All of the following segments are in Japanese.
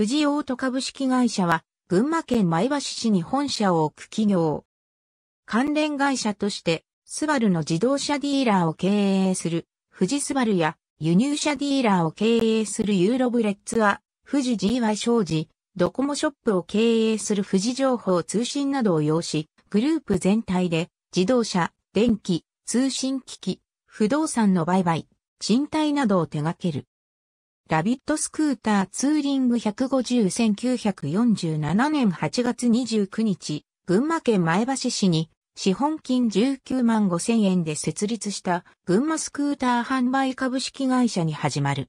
富士オート株式会社は、群馬県前橋市に本社を置く企業。関連会社として、スバルの自動車ディーラーを経営する、富士スバルや、輸入車ディーラーを経営するユーロブレッツは、富士 GY 商事、ドコモショップを経営する富士情報通信などを要し、グループ全体で、自動車、電気、通信機器、不動産の売買、賃貸などを手掛ける。ラビットスクーターツーリング1501947年8月29日、群馬県前橋市に資本金19万5千円で設立した群馬スクーター販売株式会社に始まる。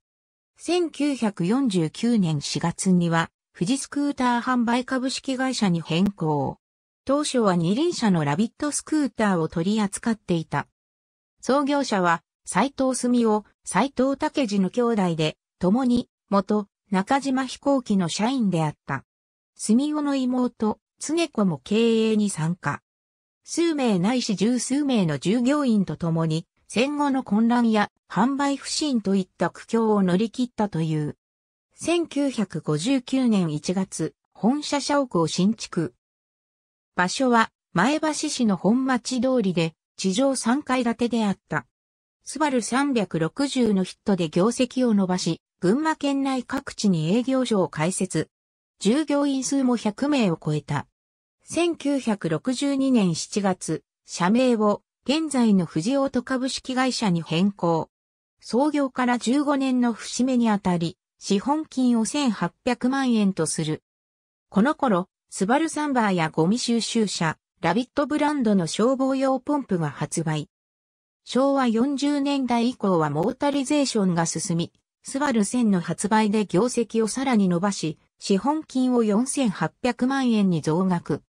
1949年4月には富士スクーター販売株式会社に変更。当初は二輪車のラビットスクーターを取り扱っていた。創業者は斎藤澄夫、斎藤武次の兄弟で、共に、元、中島飛行機の社員であった。住夫の妹、常子も経営に参加。数名ないし十数名の従業員と共に、戦後の混乱や販売不振といった苦境を乗り切ったという。1959年1月、本社社屋を新築。場所は、前橋市の本町通りで、地上3階建てであった。スバル360のヒットで業績を伸ばし、群馬県内各地に営業所を開設。従業員数も100名を超えた。1962年7月、社名を現在の藤音株式会社に変更。創業から15年の節目にあたり、資本金を1800万円とする。この頃、スバルサンバーやゴミ収集車、ラビットブランドの消防用ポンプが発売。昭和40年代以降はモータリゼーションが進み、スバル1000の発売で業績をさらに伸ばし、資本金を4800万円に増額。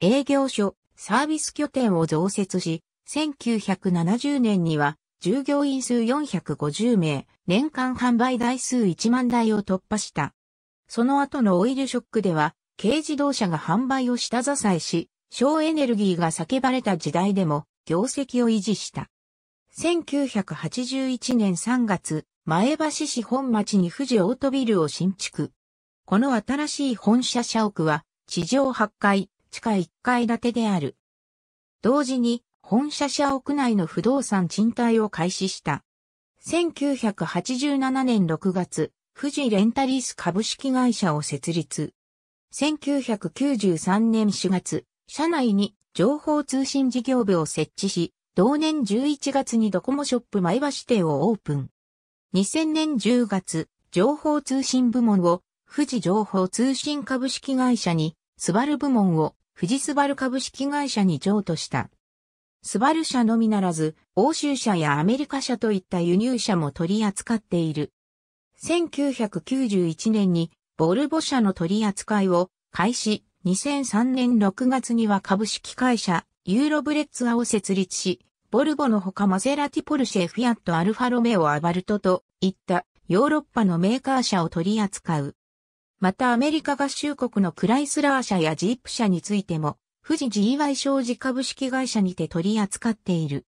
営業所、サービス拠点を増設し、1970年には従業員数450名、年間販売台数1万台を突破した。その後のオイルショックでは、軽自動車が販売を下支えし、省エネルギーが叫ばれた時代でも業績を維持した。1981年3月、前橋市本町に富士オートビルを新築。この新しい本社社屋は、地上8階、地下1階建てである。同時に、本社社屋内の不動産賃貸を開始した。1987年6月、富士レンタリース株式会社を設立。1993年4月、社内に情報通信事業部を設置し、同年11月にドコモショップ前橋店をオープン。2000年10月、情報通信部門を富士情報通信株式会社に、スバル部門を富士スバル株式会社に譲渡した。スバル社のみならず、欧州社やアメリカ社といった輸入社も取り扱っている。1991年に、ボルボ社の取り扱いを開始、2003年6月には株式会社、ユーロブレッツアを設立し、ボルボのほかマゼラティポルシェフィアットアルファロメオアバルトといったヨーロッパのメーカー車を取り扱う。またアメリカ合衆国のクライスラー車やジープ車についても、富士 GY 商事株式会社にて取り扱っている。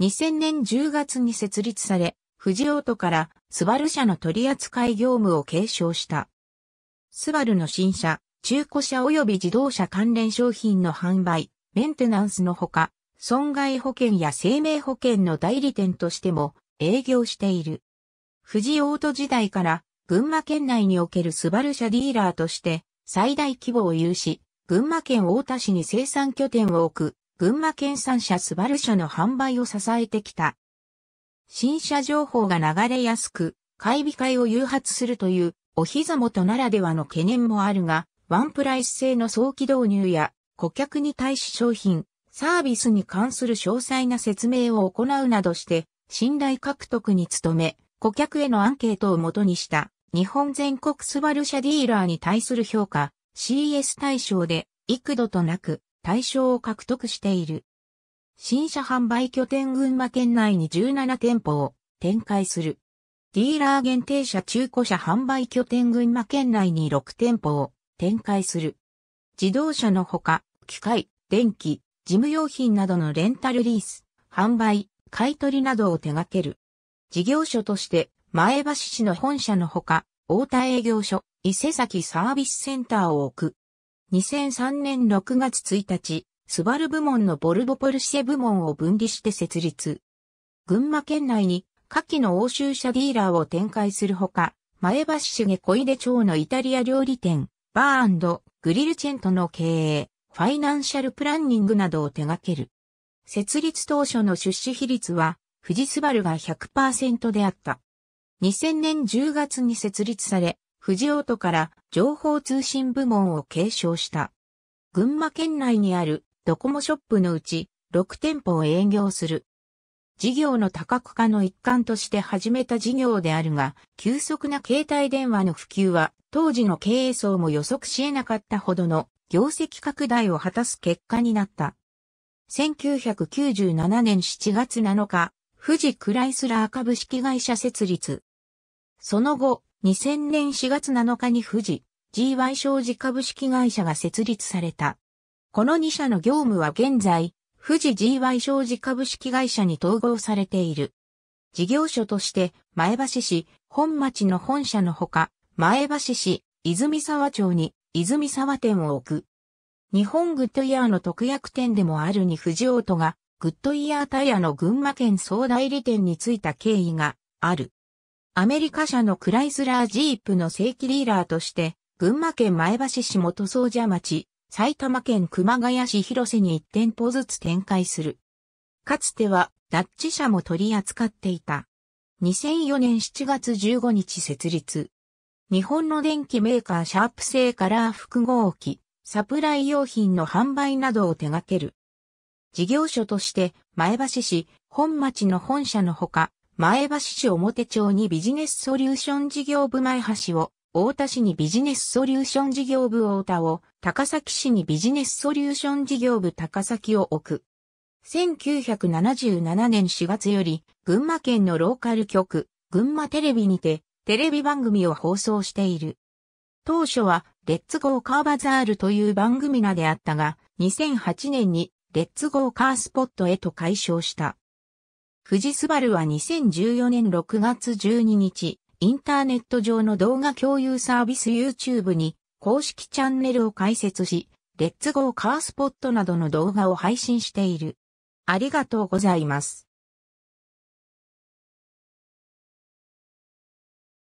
2000年10月に設立され、富士オートからスバル車の取り扱い業務を継承した。スバルの新車、中古車及び自動車関連商品の販売、メンテナンスのほか、損害保険や生命保険の代理店としても営業している。富士オート時代から群馬県内におけるスバル車ディーラーとして最大規模を有し、群馬県太田市に生産拠点を置く群馬県産車スバル車の販売を支えてきた。新車情報が流れやすく、買い控えを誘発するというお膝元ならではの懸念もあるが、ワンプライス製の早期導入や顧客に対し商品、サービスに関する詳細な説明を行うなどして、信頼獲得に努め、顧客へのアンケートをもとにした、日本全国スバル社ディーラーに対する評価、CS 対象で、幾度となく、対象を獲得している。新車販売拠点群馬県内に17店舗を展開する。ディーラー限定車中古車販売拠点群馬県内に6店舗を展開する。自動車のほか、機械、電気、事務用品などのレンタルリース、販売、買取などを手掛ける。事業所として、前橋市の本社のほか、大田営業所、伊勢崎サービスセンターを置く。2003年6月1日、スバル部門のボルボポルシェ部門を分離して設立。群馬県内に、下記の欧州車ディーラーを展開するほか、前橋市下小出町のイタリア料理店、バーグリルチェントの経営、ファイナンシャルプランニングなどを手掛ける。設立当初の出資比率は、富士スバルが100%であった。2000年10月に設立され、富士オートから情報通信部門を継承した。群馬県内にあるドコモショップのうち6店舗を営業する。事業の多角化の一環として始めた事業であるが、急速な携帯電話の普及は当時の経営層も予測し得なかったほどの業績拡大を果たす結果になった。1997年7月7日、富士クライスラー株式会社設立。その後、2000年4月7日に富士 GY 商事株式会社が設立された。この2社の業務は現在、富士 GY 商事株式会社に統合されている。事業所として前橋市、本町の本社のほか、前橋市、泉沢町に泉沢店を置く。日本グッドイヤーの特約店でもあるに藤音が、グッドイヤータイヤの群馬県総代理店についた経緯がある。アメリカ社のクライスラージープの正規リーダーとして、群馬県前橋市元総社町、埼玉県熊谷市広瀬に1店舗ずつ展開する。かつては、ダッチ社も取り扱っていた。2004年7月15日設立。日本の電機メーカーシャープ製カラー複合機、サプライ用品の販売などを手掛ける。事業所として前橋市、本町の本社のほか、前橋市表町にビジネスソリューション事業部前橋を、大田市にビジネスソリューション事業部大田を、高崎市にビジネスソリューション事業部高崎を置く。1977年4月より、群馬県のローカル局、群馬テレビにて、テレビ番組を放送している。当初は、レッツゴーカーバザールという番組名であったが、2008年に、レッツゴーカースポットへと改称した。富士スバルは2014年6月12日、インターネット上の動画共有サービス YouTube に公式チャンネルを開設し、レッツゴーカースポットなどの動画を配信している。ありがとうございます。